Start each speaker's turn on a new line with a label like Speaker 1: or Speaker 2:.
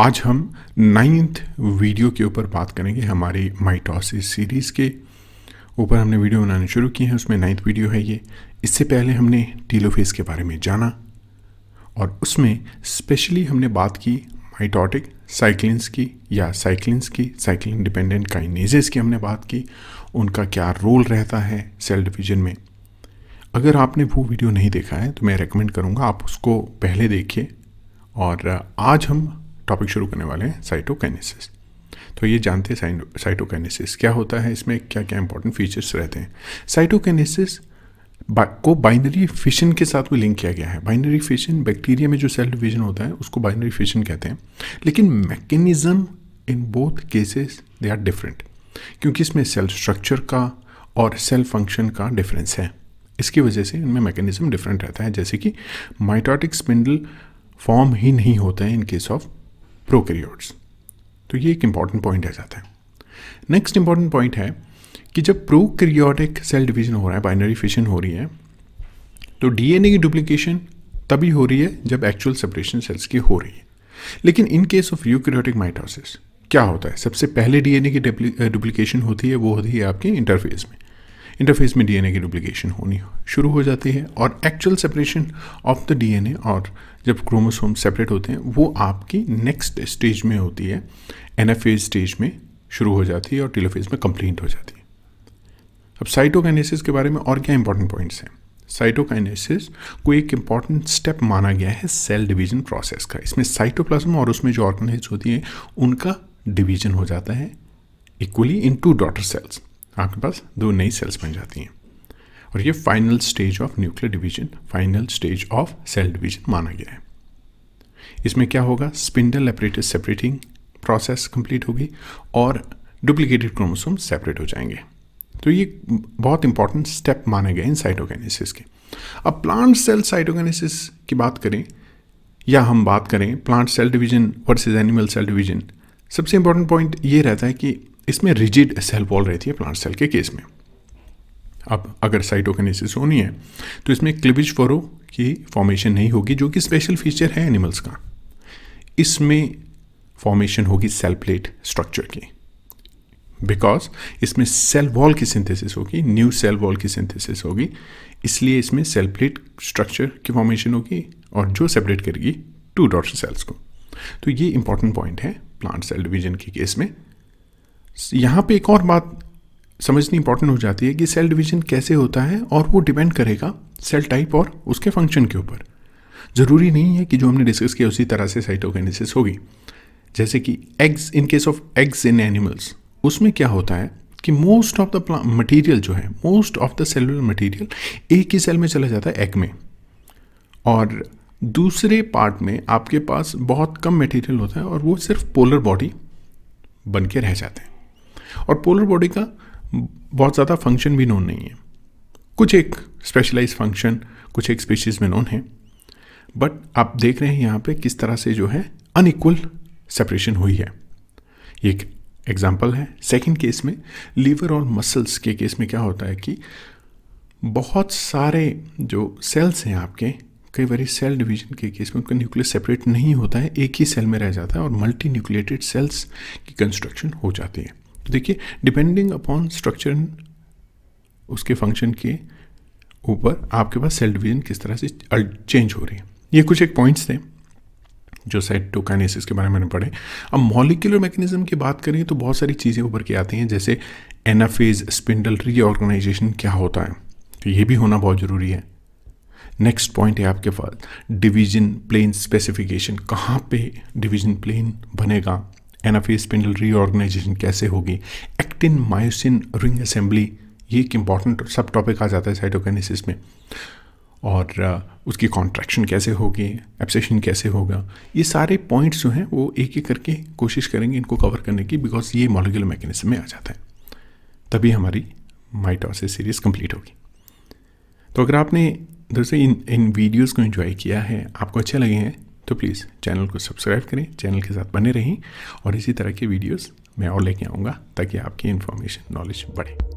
Speaker 1: आज हम ninth video के ऊपर बात करेंगे हमारी माइटोसिस सीरीज़ के ऊपर हमने वीडियो बनाना शुरू किए हैं उसमें नाइन्थ वीडियो है ये इससे पहले हमने टीलोफेस के बारे में जाना और उसमें स्पेशली हमने बात की माइटोटिक साइक्लिंस की या साइक्लिंस की साइक्लिन डिपेंडेंट काइनेजेस की हमने बात की उनका क्या रोल रहता है सेल डिवीजन में अगर आपने वो वीडियो नहीं देखा है तो मैं रेकमेंड करूँगा आप उसको पहले देखिए और आज हम टॉपिक शुरू करने वाले हैं साइटोकाइनेसिस तो ये जानते हैं साइटोकाइनेसिस क्या होता है इसमें क्या क्या इंपॉर्टेंट फीचर्स रहते हैं साइटोकाइनेसिस को बाइनरी फिशन के साथ में लिंक किया गया है बाइनरी फिशन बैक्टीरिया में जो सेल डिवीजन होता है उसको बाइनरी फिशन कहते हैं लेकिन mechanism in both cases they are different क्योंकि इसमें सेल स्ट्रक्चर का और सेल फंक्शन का डिफरेंस है इसकी वजह से इनमें मैकेनिज्म डिफरेंट रहता है जैसे कि माइटोटिक स्पिंडल फॉर्म ही नहीं होता है इन केस ऑफ प्रोकैरियोट्स तो ये एक इंपॉर्टेंट पॉइंट है जाता है नेक्स्ट इंपॉर्टेंट पॉइंट है कि जब प्रोकैरियोटिक सेल डिवीजन हो रहा है बाइनरी फिशन हो रही है तो डीएनए की डुप्लीकेशन तभी हो रही है जब एक्चुअल सेपरेशन सेल्स की हो रही है लेकिन in case of eukaryotic mitosis क्या होता है सबसे पहले डीएनए की डुप्लीकेशन होती है वो होती है आपके इंटरफेस में इंटरफेस में डीएनए की डुप्लीकेशन होनी शुरू हो जाती है और actual separation of the DNA और जब क्रोमोसोम सेपरेट होते हैं वो आपकी नेक्स्ट स्टेज में होती है एनएफेज स्टेज में शुरू हो जाती है और टीलोफेज में कंप्लीट हो जाती है अब साइटोकाइनेसिस के बारे में और क्या इंपॉर्टेंट पॉइंट्स हैं साइटोकाइनेसिस को एक इंपॉर्टेंट स्टेप माना गया है सेल डिवीजन प्रोसेस का इसमें साइटोप्लाज्म और उसमें जो ऑर्गेनाइज होती है उनका डिवीजन हो जाता है equally into daughter cells आपके पास दो नई सेल्स बन जाती हैं और ये final stage of nuclear division final stage of cell division माना गया है इसमें क्या होगा spindle apparatus separating process complete होगी और डुप्लीकेटेड क्रोमोसोम सेपरेट हो जाएंगे तो ये बहुत इंपॉर्टेंट स्टेप माने गए इन साइटोगेनेसिस के अब प्लांट सेल साइटोगेनेसिस की बात करें या हम बात करें plant cell division versus animal cell division सबसे इंपॉर्टेंट पॉइंट ये रहता है कि इसमें रिजिड सेल वॉल रहती है प्लांट सेल के केस में अब अगर साइटोकनेसिस होनी है तो इसमें क्लिविज फरो की फॉर्मेशन नहीं होगी जो कि स्पेशल फीचर है एनिमल्स का इसमें फॉर्मेशन होगी सेल प्लेट स्ट्रक्चर की बिकॉज इसमें सेल वॉल की सिंथेसिस होगी न्यू सेल वॉल की सिंथेसिस होगी इसलिए इसमें सेल प्लेट स्ट्रक्चर की फॉर्मेशन होगी और जो सेपरेट करेगी टू डॉटर सेल्स को तो ये इंपॉर्टेंट पॉइंट है प्लांट सेल डिवीजन के केस में यहाँ पे एक और बात समझनी इंपॉर्टेंट हो जाती है कि सेल डिवीजन कैसे होता है और वो डिपेंड करेगा सेल टाइप और उसके फंक्शन के ऊपर ज़रूरी नहीं है कि जो हमने डिस्कस किया उसी तरह से साइटोकेनेसिस होगी जैसे कि eggs in case of eggs in animals उसमें क्या होता है कि मोस्ट ऑफ द मटेरियल जो है most of the cellular material एक ही सेल में चला जाता है एग में और दूसरे पार्ट में आपके पास बहुत कम मटेरियल होता है और वो सिर्फ पोलर बॉडी बन के रह जाते हैं और पोलर बॉडी का बहुत ज़्यादा फंक्शन भी नोन नहीं है कुछ एक स्पेशलाइज फंक्शन कुछ एक स्पीशीज़ में नोन है बट आप देख रहे हैं यहाँ पे किस तरह से जो है अनइक्वल सेपरेशन हुई है ये एक एग्जाम्पल है सेकेंड केस में लीवर और मसल्स के केस में क्या होता है कि बहुत सारे जो सेल्स हैं आपके कई बार सेल डिवीजन के केस में उनका न्यूक्लियस सेपरेट नहीं होता है एक ही सेल में रह जाता है और मल्टी न्यूक्लिएटेड सेल्स की कंस्ट्रक्शन हो जाती है देखिए डिपेंडिंग अपॉन स्ट्रक्चर उसके फंक्शन के ऊपर आपके पास सेल डिवीजन किस तरह से चेंज हो रही है ये कुछ एक पॉइंट्स थे जो साइटोकाइनेसिस के बारे में पढ़े अब मॉलिकुलर मैकेनिज्म की बात करें तो बहुत सारी चीज़ें ऊपर की आती हैं जैसे एनाफेज स्पिंडल रीऑर्गेनाइजेशन क्या होता है तो ये भी होना बहुत ज़रूरी है नेक्स्ट पॉइंट है आपके पास डिवीजन प्लेन स्पेसिफिकेशन कहाँ पे डिवीजन प्लेन बनेगा एनाफेज स्पिंडल रीऑर्गेनाइजेशन कैसे होगी एक्टिन मायोसिन रिंग असेंबली ये एक इम्पॉर्टेंट सब टॉपिक आ जाता है साइटोकेनेसिस में और uh, उसकी कॉन्ट्रैक्शन कैसे होगी एप्सेशन कैसे होगा ये सारे पॉइंट्स जो हैं वो एक एक करके कोशिश करेंगे इनको कवर करने की बिकॉज ये मॉलिकुलर मैकेनिज्म में आ जाता है तभी हमारी माइटोसिस सीरीज कंप्लीट होगी तो अगर आपने दरअसल इन इन वीडियोस को एंजॉय किया है आपको अच्छे लगे हैं तो प्लीज़ चैनल को सब्सक्राइब करें चैनल के साथ बने रहें और इसी तरह के वीडियोस मैं और लेके आऊँगा ताकि आपकी इन्फॉर्मेशन नॉलेज बढ़े